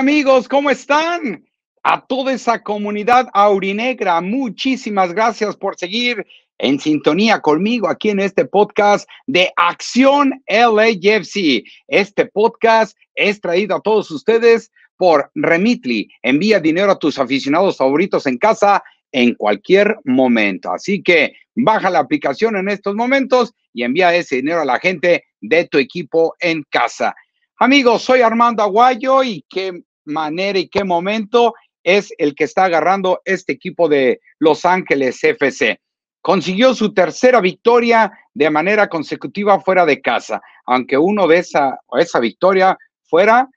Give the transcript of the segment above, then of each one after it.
amigos? ¿Cómo están? A toda esa comunidad aurinegra, muchísimas gracias por seguir en sintonía conmigo aquí en este podcast de Acción Jeffsy. Este podcast es traído a todos ustedes por Remitly. Envía dinero a tus aficionados favoritos en casa en cualquier momento. Así que baja la aplicación en estos momentos y envía ese dinero a la gente de tu equipo en casa. Amigos, soy Armando Aguayo y que manera y qué momento es el que está agarrando este equipo de Los Ángeles FC. Consiguió su tercera victoria de manera consecutiva fuera de casa, aunque uno de esa, esa victoria fuera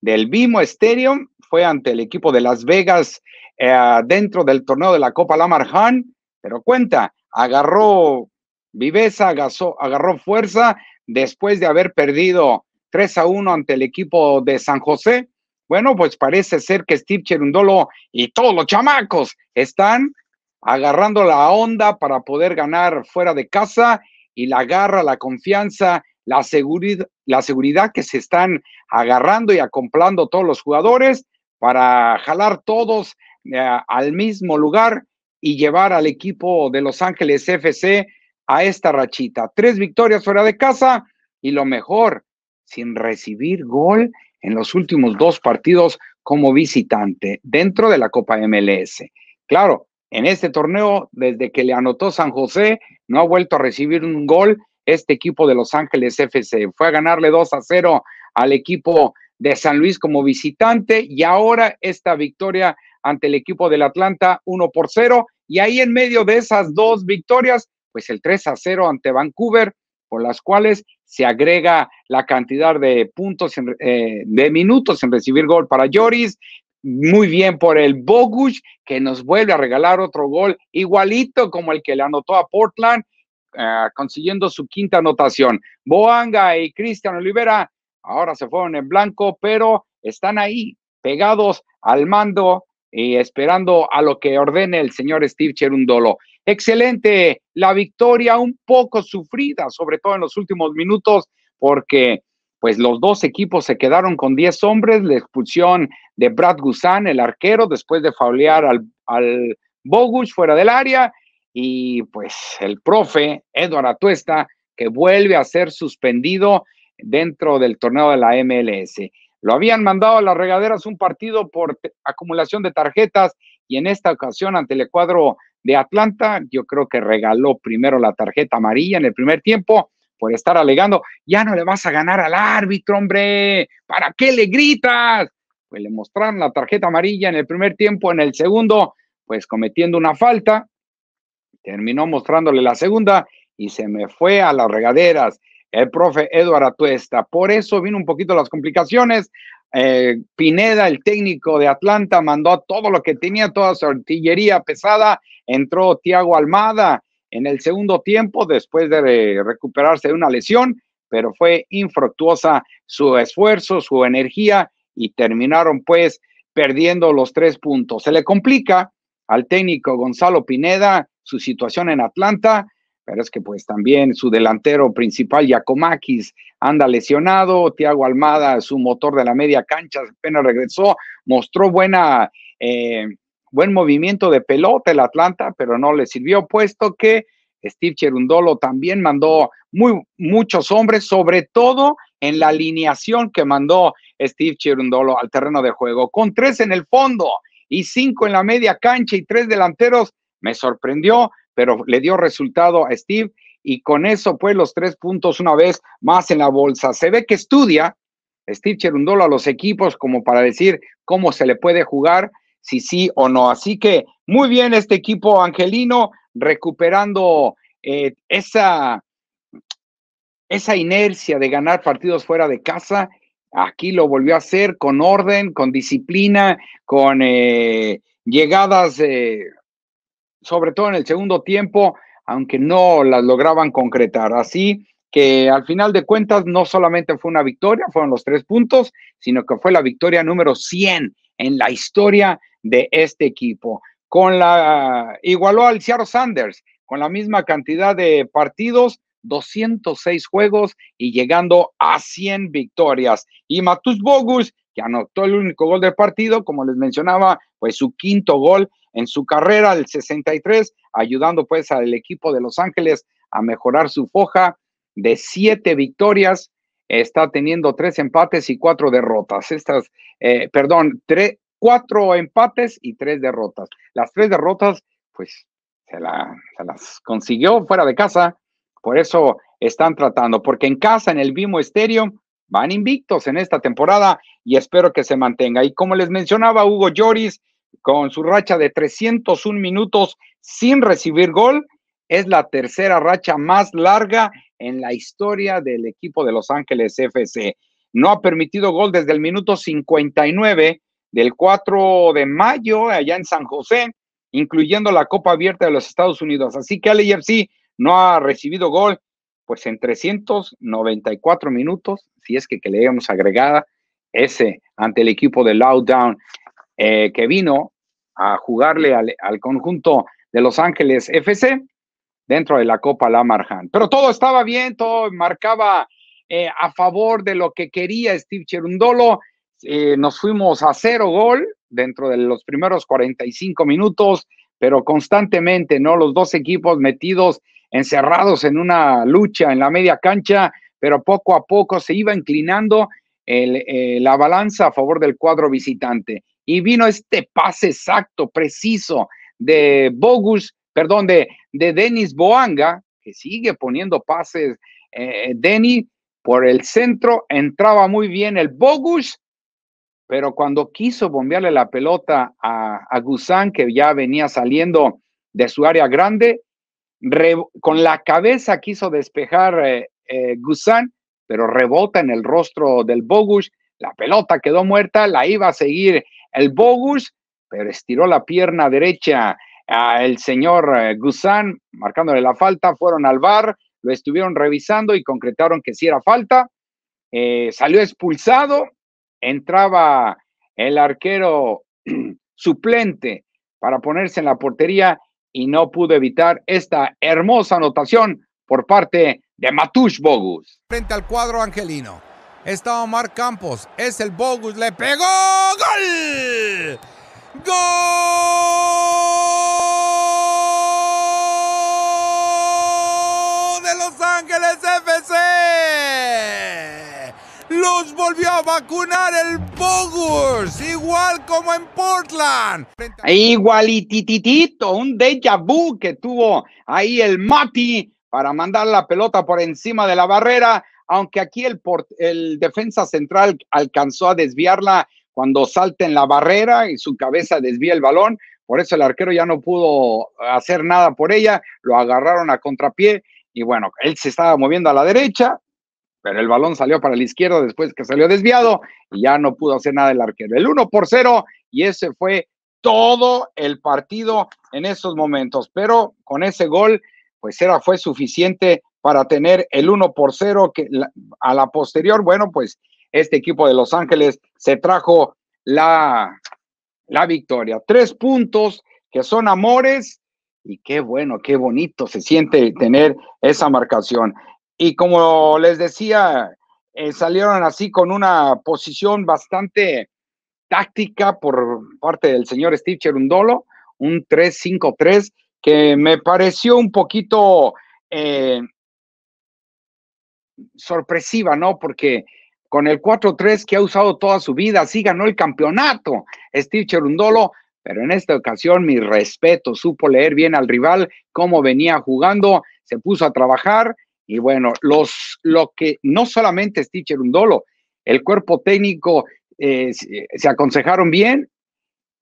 del Bimo Stadium fue ante el equipo de Las Vegas eh, dentro del torneo de la Copa Lamar Hunt, pero cuenta, agarró viveza, agarró fuerza después de haber perdido 3 a 1 ante el equipo de San José bueno, pues parece ser que Steve Cherundolo y todos los chamacos están agarrando la onda para poder ganar fuera de casa y la garra, la confianza, la, seguridad, que se están agarrando y acomplando todos los jugadores para jalar todos eh, al mismo lugar y llevar al equipo de Los Ángeles FC a esta rachita. Tres victorias fuera de casa y lo mejor, sin recibir gol en los últimos dos partidos como visitante dentro de la Copa MLS. Claro, en este torneo, desde que le anotó San José, no ha vuelto a recibir un gol este equipo de Los Ángeles FC. Fue a ganarle 2 a 0 al equipo de San Luis como visitante y ahora esta victoria ante el equipo del Atlanta 1 por 0 y ahí en medio de esas dos victorias, pues el 3 a 0 ante Vancouver, por las cuales se agrega la cantidad de puntos, eh, de minutos en recibir gol para Lloris. Muy bien por el Bogus, que nos vuelve a regalar otro gol igualito como el que le anotó a Portland, eh, consiguiendo su quinta anotación. Boanga y Cristian Olivera ahora se fueron en blanco, pero están ahí pegados al mando y esperando a lo que ordene el señor Steve Cherundolo. Excelente la victoria, un poco sufrida, sobre todo en los últimos minutos, porque pues los dos equipos se quedaron con 10 hombres, la expulsión de Brad Gusan, el arquero, después de faulear al, al Bogus fuera del área, y pues el profe Eduardo Atuesta, que vuelve a ser suspendido dentro del torneo de la MLS. Lo habían mandado a las regaderas un partido por acumulación de tarjetas y en esta ocasión ante el cuadro de Atlanta, yo creo que regaló primero la tarjeta amarilla en el primer tiempo por estar alegando, ya no le vas a ganar al árbitro, hombre, ¿para qué le gritas? Pues le mostraron la tarjeta amarilla en el primer tiempo, en el segundo, pues cometiendo una falta, terminó mostrándole la segunda y se me fue a las regaderas el profe Eduardo Atuesta. Por eso vino un poquito las complicaciones. Eh, Pineda, el técnico de Atlanta, mandó todo lo que tenía, toda su artillería pesada. Entró Tiago Almada en el segundo tiempo después de recuperarse de una lesión, pero fue infructuosa su esfuerzo, su energía y terminaron pues perdiendo los tres puntos. Se le complica al técnico Gonzalo Pineda su situación en Atlanta pero es que pues también su delantero principal, Yacomakis, anda lesionado. Tiago Almada, su motor de la media cancha, apenas regresó, mostró buena, eh, buen movimiento de pelota el Atlanta, pero no le sirvió, puesto que Steve Cherundolo también mandó muy, muchos hombres, sobre todo en la alineación que mandó Steve Cherundolo al terreno de juego, con tres en el fondo y cinco en la media cancha y tres delanteros. Me sorprendió pero le dio resultado a Steve y con eso pues los tres puntos una vez más en la bolsa. Se ve que estudia Steve Cherundolo a los equipos como para decir cómo se le puede jugar, si sí o no. Así que muy bien este equipo angelino recuperando eh, esa, esa inercia de ganar partidos fuera de casa. Aquí lo volvió a hacer con orden, con disciplina, con eh, llegadas sobre todo en el segundo tiempo, aunque no las lograban concretar. Así que al final de cuentas no solamente fue una victoria, fueron los tres puntos, sino que fue la victoria número 100 en la historia de este equipo. Con la igualó al Seattle Sanders con la misma cantidad de partidos, 206 juegos y llegando a 100 victorias. Y Matus Bogus, que anotó el único gol del partido, como les mencionaba, fue su quinto gol en su carrera el 63, ayudando pues al equipo de Los Ángeles a mejorar su foja de siete victorias. Está teniendo tres empates y cuatro derrotas. Estas, eh, perdón, cuatro empates y tres derrotas. Las tres derrotas, pues se, las consiguió fuera de casa. Por eso están tratando, porque en casa, en el mismo estéreo, van invictos en esta temporada y espero que se mantenga. Y como les mencionaba, Hugo Lloris con su racha de 301 minutos sin recibir gol. Es la tercera racha más larga en la historia del equipo de Los Ángeles FC. No ha permitido gol desde el minuto 59 del 4 de mayo allá en San José, incluyendo la Copa Abierta de los Estados Unidos. Así que LAFC no ha recibido gol pues en 394 minutos, si es que, le hemos agregada ese ante el equipo de Lowdown eh, que vino a jugarle al, conjunto de Los Ángeles FC dentro de la Copa Lamar Pero todo estaba bien, todo marcaba eh, a favor de lo que quería Steve Cherundolo. Eh, nos fuimos a cero gol dentro de los primeros 45 minutos, pero constantemente, ¿no? Los dos equipos metidos, encerrados en una lucha en la media cancha, pero poco a poco se iba inclinando la balanza a favor del cuadro visitante y vino este pase exacto, preciso de Bogus, perdón, de, de Denis Boanga, que sigue poniendo pases. Eh, Denis por el centro entraba muy bien el Bogus, pero cuando quiso bombearle la pelota a, Gusán, que ya venía saliendo de su área grande, con la cabeza quiso despejar eh, eh, Gusán, pero rebota en el rostro del Bogus. La pelota quedó muerta, la iba a seguir el Bogus, pero estiró la pierna derecha el señor eh, Guzán, marcándole la falta, fueron al bar, lo estuvieron revisando y concretaron que sí era falta, eh, salió expulsado, entraba el arquero suplente para ponerse en la portería y no pudo evitar esta hermosa anotación por parte de Matush Bogus. Frente al cuadro angelino está Omar Campos, es el Bogus, le pegó gol de Los Ángeles FC! Los volvió a vacunar el Bogus, igual como en Portland. E igualititito un déjà vu que tuvo ahí el Mati para mandar la pelota por encima de la barrera, aunque aquí el, el defensa central alcanzó a desviarla cuando salta en la barrera y su cabeza desvía el balón. Por eso el arquero ya no pudo hacer nada por ella, lo agarraron a contrapié y bueno, él se estaba moviendo a la derecha, pero el balón salió para la izquierda después que salió desviado y ya no pudo hacer nada el arquero. El 1 por 0 y ese fue todo el partido en esos momentos, pero con ese gol pues era fue suficiente para tener el 1 por 0 que a la posterior, bueno, pues este equipo de Los Ángeles se trajo la, la victoria. Tres puntos que son amores y qué bueno, qué bonito se siente tener esa marcación. Y como les decía, eh, salieron así con una posición bastante táctica por parte del señor Steve Cherundolo, un 3-5-3 que me pareció un poquito eh, sorpresiva, ¿no? Porque con el 4-3 que ha usado toda su vida. Sí ganó el campeonato Steve Cherundolo, pero en esta ocasión mi respeto, supo leer bien al rival, cómo venía jugando, se puso a trabajar y bueno, los, lo que no solamente Steve Cherundolo, el cuerpo técnico eh, se aconsejaron bien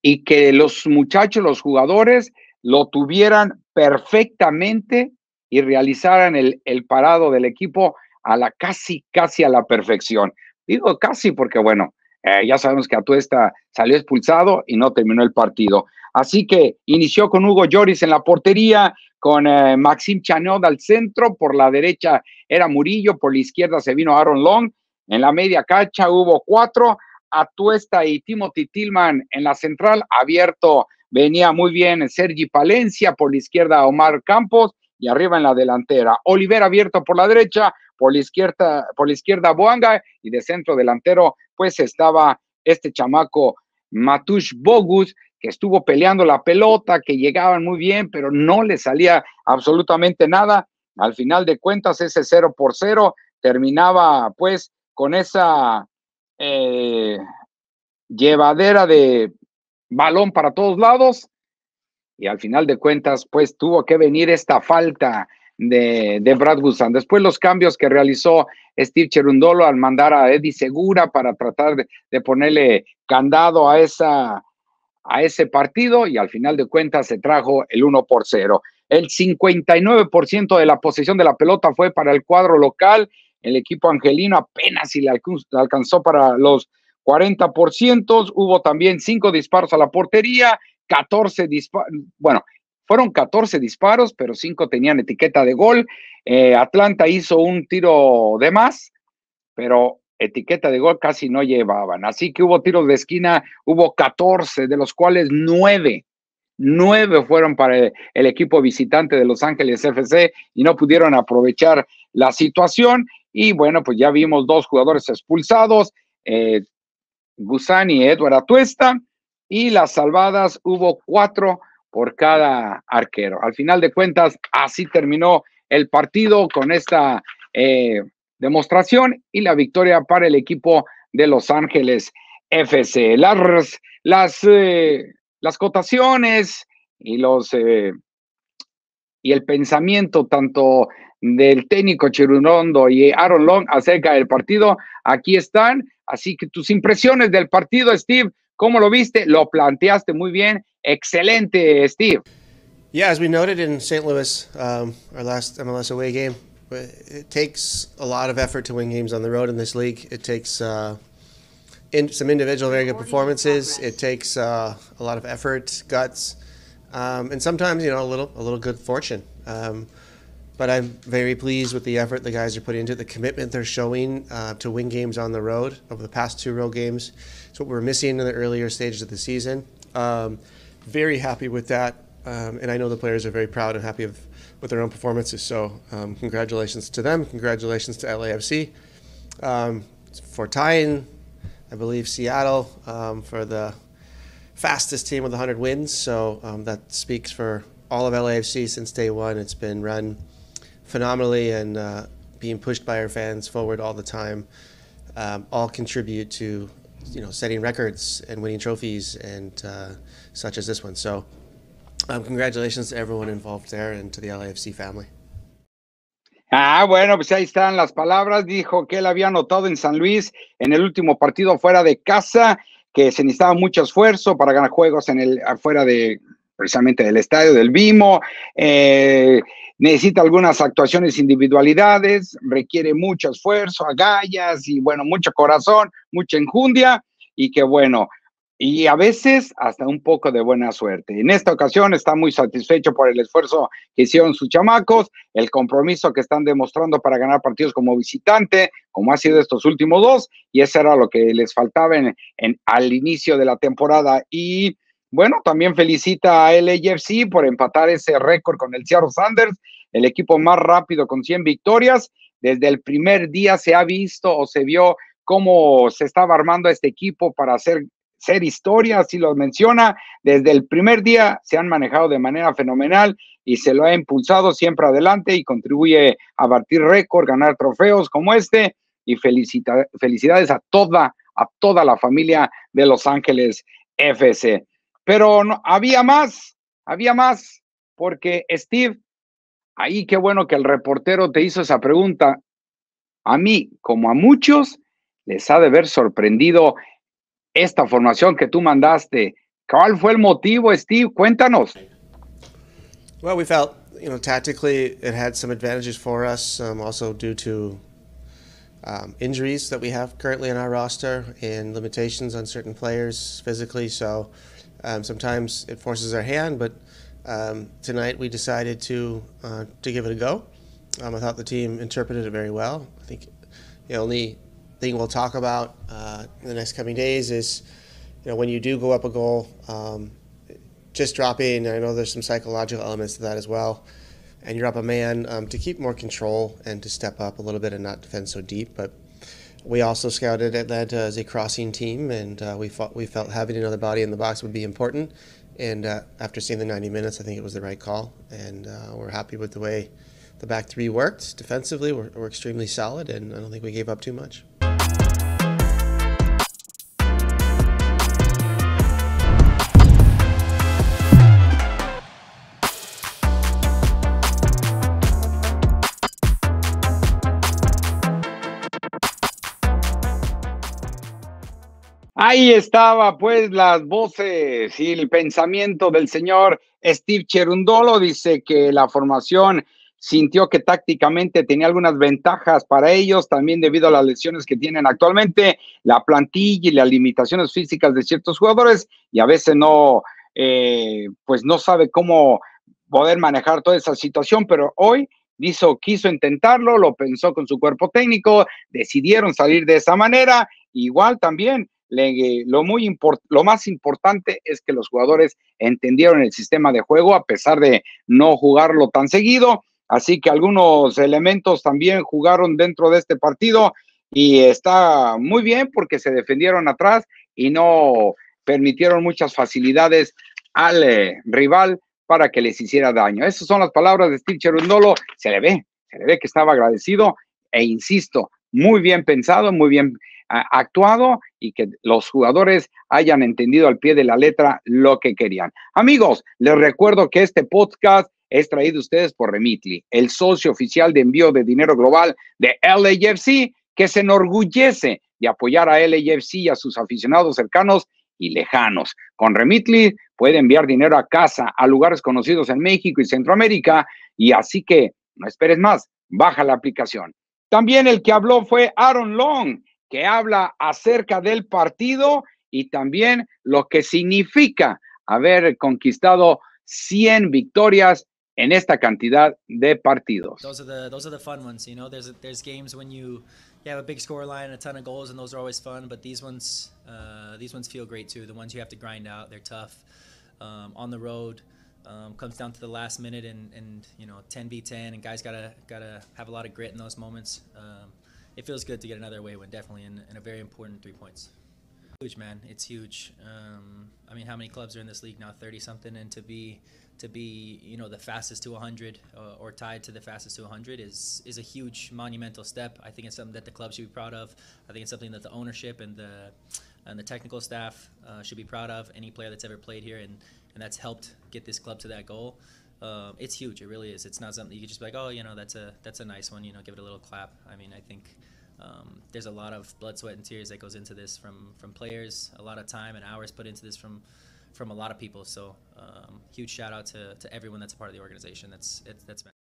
y que los muchachos, los jugadores, lo tuvieran perfectamente y realizaran el, el parado del equipo a la casi, casi a la perfección. Digo casi porque, bueno, eh, ya sabemos que Atuesta salió expulsado y no terminó el partido. Así que inició con Hugo Lloris en la portería, con eh, Maxim Chanod al centro, por la derecha era Murillo, por la izquierda se vino Aaron Long, en la media cacha hubo cuatro, Atuesta y Timothy Tillman en la central, abierto venía muy bien Sergi Palencia, por la izquierda Omar Campos y arriba en la delantera, Oliver abierto por la derecha, por la izquierda, por la izquierda Boanga y de centro delantero, pues estaba este chamaco Matush Bogus, que estuvo peleando la pelota, que llegaban muy bien, pero no le salía absolutamente nada. Al final de cuentas, ese 0 por 0 terminaba pues con esa eh, llevadera de balón para todos lados. Y al final de cuentas, pues tuvo que venir esta falta de, Brad Guzan. Después los cambios que realizó Steve Cherundolo al mandar a Eddie Segura para tratar de, ponerle candado a, esa, a ese partido y al final de cuentas se trajo el 1 por 0. El 59% de la posesión de la pelota fue para el cuadro local. El equipo angelino apenas si alcanzó para los 40%. Hubo también cinco disparos a la portería, 14 disparos, bueno, fueron 14 disparos, pero 5 tenían etiqueta de gol. Eh, Atlanta hizo un tiro de más, pero etiqueta de gol casi no llevaban. Así que hubo tiros de esquina, hubo 14, de los cuales 9 9 fueron para el, equipo visitante de Los Ángeles FC y no pudieron aprovechar la situación. Y bueno, pues ya vimos dos jugadores expulsados, eh, Gusani y Edward Atuesta, y las salvadas hubo cuatro por cada arquero. Al final de cuentas, así terminó el partido con esta eh, demostración y la victoria para el equipo de Los Ángeles FC. Las, las, eh, las cotaciones y los eh, y el pensamiento tanto del técnico Chirunondo y Aaron Long acerca del partido, aquí están. Así que tus impresiones del partido, Steve, ¿cómo lo viste? Lo planteaste muy bien Excelente, Steve. Yeah, as we noted in St. Louis, um, our last MLS away game, it takes a lot of effort to win games on the road in this league. It takes uh, in some individual very good performances. It takes uh, a lot of effort, guts, um, and sometimes you know a little a little good fortune. Um, but I'm very pleased with the effort the guys are putting into it, the commitment they're showing uh, to win games on the road over the past two road games. It's what we are missing in the earlier stages of the season. Um, very happy with that. Um, and I know the players are very proud and happy of, with their own performances. So um, congratulations to them. Congratulations to LAFC um, for tying, I believe, Seattle um, for the fastest team with 100 wins. So um, that speaks for all of LAFC since day one. It's been run phenomenally and uh, being pushed by our fans forward all the time. Um, all contribute to you know, setting records and winning trophies and uh, such as this one. So, um, congratulations to everyone involved there and to the LAFC family. Ah, bueno, pues ahí están las palabras. Dijo que él había anotado en San Luis en el último partido fuera de casa, que se necesitaba mucho esfuerzo para ganar juegos en el afuera de precisamente del estadio, del Bimo. Eh, necesita algunas actuaciones individualidades, requiere mucho esfuerzo, agallas y bueno, mucho corazón, mucha enjundia y que bueno, y a veces hasta un poco de buena suerte. En esta ocasión está muy satisfecho por el esfuerzo que hicieron sus chamacos, el compromiso que están demostrando para ganar partidos como visitante, como ha sido estos últimos dos, y eso era lo que les faltaba en, al inicio de la temporada. Y bueno, también felicita a LAFC por empatar ese récord con el Seattle Sanders, el equipo más rápido con 100 victorias. Desde el primer día se ha visto o se vio cómo se estaba armando este equipo para hacer ser historia, así lo menciona. Desde el primer día se han manejado de manera fenomenal y se lo ha impulsado siempre adelante y contribuye a batir récord, ganar trofeos como este. Y felicita, felicidades a toda, a toda la familia de Los Ángeles FC. Pero no, había más, había más, porque Steve, ahí qué bueno que el reportero te hizo esa pregunta. A mí, como a muchos, les ha de haber sorprendido esta formación que tú mandaste. ¿Cuál fue el motivo, Steve? Cuéntanos. Well, we felt, you know, tactically it had some advantages for us, um, also due to um, injuries that we have currently in our roster and limitations on certain players physically. So Um, sometimes it forces our hand, but um, tonight we decided to uh, to give it a go. Um, I thought the team interpreted it very well. I think the only thing we'll talk about uh, in the next coming days is, you know, when you do go up a goal, um, just dropping. I know there's some psychological elements to that as well, and you're up a man um, to keep more control and to step up a little bit and not defend so deep, but. We also scouted Atlanta as a crossing team, and uh, we, fought, we felt having another body in the box would be important. And uh, after seeing the 90 minutes, I think it was the right call. And uh, we're happy with the way the back three worked. Defensively, we're, we're extremely solid, and I don't think we gave up too much. Ahí estaba pues las voces y el pensamiento del señor Steve Cherundolo. Dice que la formación sintió que tácticamente tenía algunas ventajas para ellos, también debido a las lesiones que tienen actualmente, la plantilla y las limitaciones físicas de ciertos jugadores, y a veces no, eh, pues no sabe cómo poder manejar toda esa situación, pero hoy hizo, quiso intentarlo, lo pensó con su cuerpo técnico, decidieron salir de esa manera, igual también lo, muy lo más importante es que los jugadores entendieron el sistema de juego a pesar de no jugarlo tan seguido. Así que algunos elementos también jugaron dentro de este partido y está muy bien porque se defendieron atrás y no permitieron muchas facilidades al eh, rival para que les hiciera daño. Esas son las palabras de Steve Cherundolo. Se le ve, se le ve que estaba agradecido e insisto, muy bien pensado, muy bien actuado y que los jugadores hayan entendido al pie de la letra lo que querían. Amigos, les recuerdo que este podcast es traído a ustedes por Remitly, el socio oficial de envío de dinero global de LAFC, que se enorgullece de apoyar a LAFC y a sus aficionados cercanos y lejanos. Con Remitly puede enviar dinero a casa, a lugares conocidos en México y Centroamérica, y así que no esperes más, baja la aplicación. También el que habló fue Aaron Long, que habla acerca del partido y también lo que significa haber conquistado 100 victorias en esta cantidad de partidos. Those are the those are the fun ones, you know. There's there's games when you you have a big score line, a ton of goals, and those are always fun. But these ones uh, these ones feel great too. The ones you have to grind out, they're tough. Um, on the road, um, comes down to the last minute, and and you know 10 v 10, and guys gotta gotta have a lot of grit in those moments. Um, it feels good to get another away win, definitely, and, and a very important three points. Huge, man. It's huge. Um, I mean, how many clubs are in this league now? Thirty something, and to be to be you know the fastest to 100 uh, or tied to the fastest to 100 is is a huge monumental step. I think it's something that the club should be proud of. I think it's something that the ownership and the and the technical staff uh, should be proud of. Any player that's ever played here and and that's helped get this club to that goal um, it's huge. It really is. It's not something you could just be like, oh, you know, that's a that's a nice one. You know, give it a little clap. I mean, I think um, there's a lot of blood, sweat, and tears that goes into this from from players. A lot of time and hours put into this from from a lot of people. So um, huge shout out to, to everyone that's a part of the organization. That's it, that's been.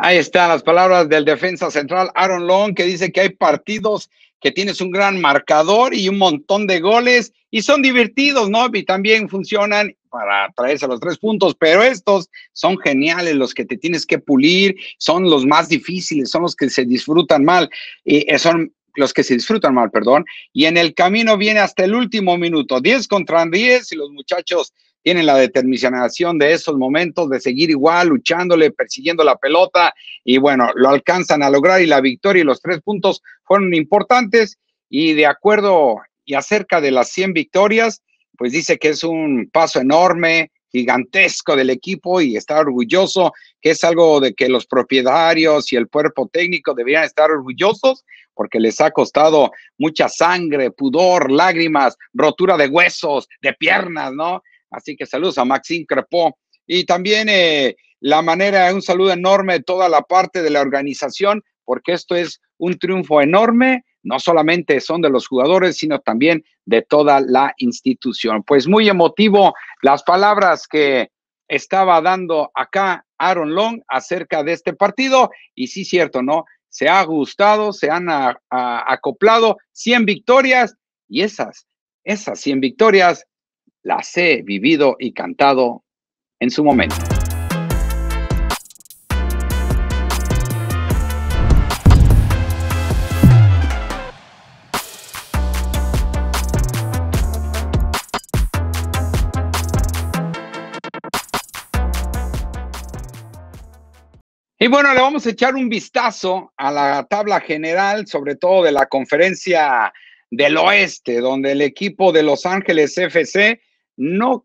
Ahí están las palabras del defensa central Aaron Long, que dice que hay partidos que tienes un gran marcador y un montón de goles y son divertidos, ¿no? Y también funcionan para traerse los tres puntos, pero estos son geniales, los que te tienes que pulir, son los más difíciles, son los que se disfrutan mal, y eh, son los que se disfrutan mal, perdón, y en el camino viene hasta el último minuto, 10 contra 10 y los muchachos tienen la determinación de esos momentos de seguir igual, luchándole, persiguiendo la pelota y bueno, lo alcanzan a lograr y la victoria y los tres puntos fueron importantes y de acuerdo y acerca de las 100 victorias, pues dice que es un paso enorme, gigantesco del equipo y está orgulloso, que es algo de que los propietarios y el cuerpo técnico deberían estar orgullosos porque les ha costado mucha sangre, pudor, lágrimas, rotura de huesos, de piernas, ¿no? Así que saludos a Maxine Crepó. Y también eh, la manera, un saludo enorme de toda la parte de la organización, porque esto es un triunfo enorme, no solamente son de los jugadores, sino también de toda la institución. Pues muy emotivo las palabras que estaba dando acá Aaron Long acerca de este partido. Y sí, cierto, ¿no? Se ha gustado, se han acoplado 100 victorias y esas, esas 100 victorias la he vivido y cantado en su momento. Y bueno, le vamos a echar un vistazo a la tabla general, sobre todo de la conferencia del oeste, donde el equipo de Los Ángeles FC no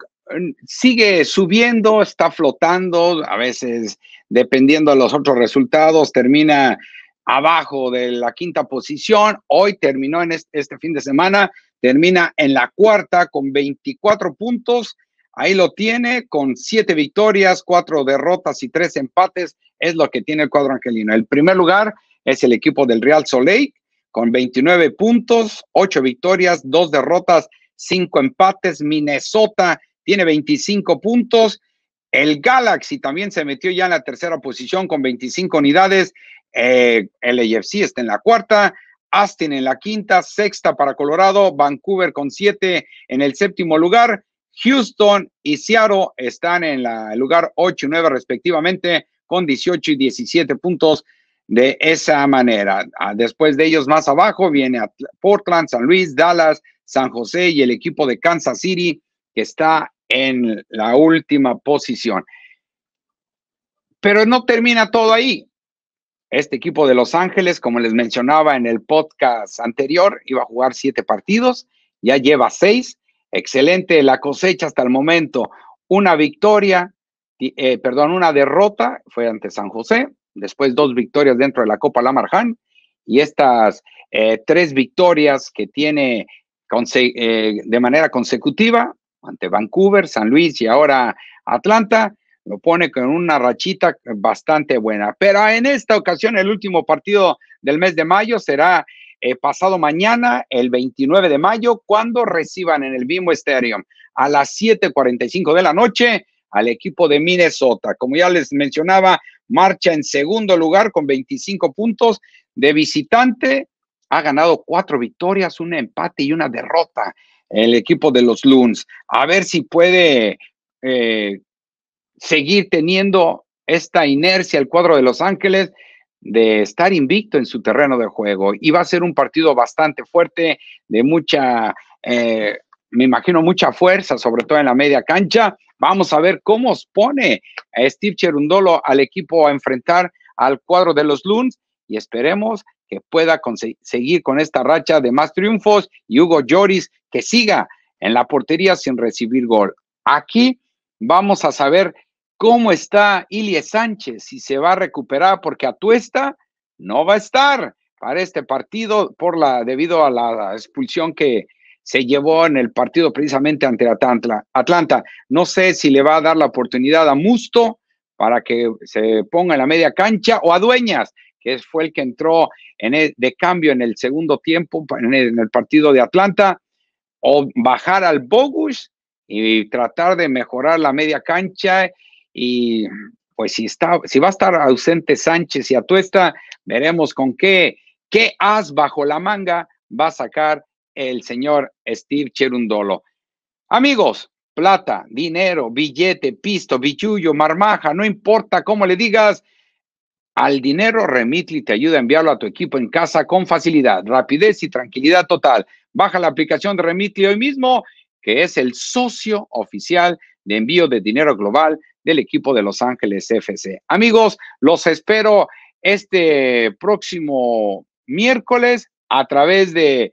sigue subiendo, está flotando, a veces dependiendo de los otros resultados, termina abajo de la quinta posición, hoy terminó en este, fin de semana, termina en la cuarta con 24 puntos, ahí lo tiene con siete victorias, cuatro derrotas y tres empates, es lo que tiene el cuadro angelino. El primer lugar es el equipo del Real Soleil con 29 puntos, ocho victorias, dos derrotas cinco empates. Minnesota tiene 25 puntos. El Galaxy también se metió ya en la tercera posición con 25 unidades. Eh, el AFC está en la cuarta. Astin en la quinta, sexta para Colorado, Vancouver con siete en el séptimo lugar, Houston y Seattle están en el lugar ocho y nueve respectivamente con 18 y 17 puntos de esa manera. Ah, después de ellos más abajo viene Portland, San Luis, Dallas, San José y el equipo de Kansas City, que está en la última posición. Pero no termina todo ahí. Este equipo de Los Ángeles, como les mencionaba en el podcast anterior, iba a jugar siete partidos, ya lleva seis. Excelente la cosecha hasta el momento. Una victoria, eh, perdón, una derrota fue ante San José, después dos victorias dentro de la Copa Lamarjan y estas eh, tres victorias que tiene eh, de manera consecutiva ante Vancouver, San Luis y ahora Atlanta. Lo pone con una rachita bastante buena. Pero en esta ocasión, el último partido del mes de mayo será eh, pasado mañana, el 29 de mayo, cuando reciban en el mismo Stadium a las 7:45 de la noche al equipo de Minnesota. Como ya les mencionaba, marcha en segundo lugar con 25 puntos de visitante ha ganado cuatro victorias, un empate y una derrota el equipo de los Loons. A ver si puede eh, seguir teniendo esta inercia el cuadro de Los Ángeles de estar invicto en su terreno de juego. Y va a ser un partido bastante fuerte, de mucha, eh, me imagino, mucha fuerza, sobre todo en la media cancha. Vamos a ver cómo os pone Steve Cherundolo al equipo a enfrentar al cuadro de los Loons y esperemos pueda seguir con esta racha de más triunfos y Hugo Lloris que siga en la portería sin recibir gol. Aquí vamos a saber cómo está Ilie Sánchez, si se va a recuperar, porque Atuesta no va a estar para este partido por la, debido a la expulsión que se llevó en el partido precisamente ante Atlanta. Atlanta, no sé si le va a dar la oportunidad a Musto para que se ponga en la media cancha o a Dueñas que fue el que entró en e, de cambio en el segundo tiempo en el, partido de Atlanta, o bajar al Bogus y tratar de mejorar la media cancha. Y pues si, está, si va a estar ausente Sánchez y Atuesta, veremos con qué, qué as bajo la manga va a sacar el señor Steve Cherundolo. Amigos, plata, dinero, billete, pisto, bichullo, marmaja, no importa cómo le digas, al dinero, Remitly te ayuda a enviarlo a tu equipo en casa con facilidad, rapidez y tranquilidad total. Baja la aplicación de Remitly hoy mismo, que es el socio oficial de envío de dinero global del equipo de Los Ángeles FC. Amigos, los espero este próximo miércoles a través de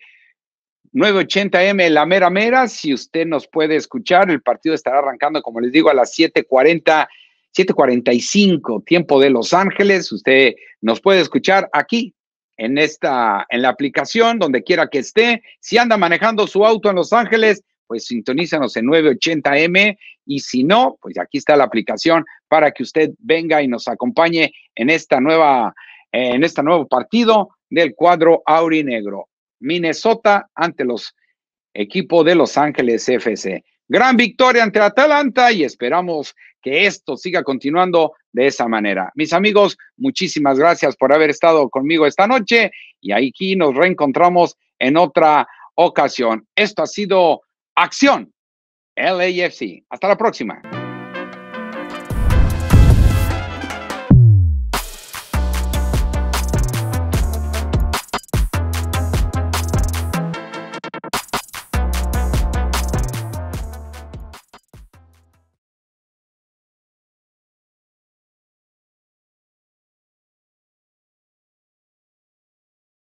980M La Mera Mera. Si usted nos puede escuchar, el partido estará arrancando, como les digo, a las 7:40 7:45, tiempo de Los Ángeles. Usted nos puede escuchar aquí en esta en la aplicación donde quiera que esté. Si anda manejando su auto en Los Ángeles, pues sintonízanos en 980M y si no, pues aquí está la aplicación para que usted venga y nos acompañe en esta nueva en este nuevo partido del cuadro aurinegro. Minnesota ante los equipos de Los Ángeles FC. Gran victoria ante Atalanta y esperamos que esto siga continuando de esa manera. Mis amigos, muchísimas gracias por haber estado conmigo esta noche y aquí nos reencontramos en otra ocasión. Esto ha sido Acción LAFC. Hasta la próxima.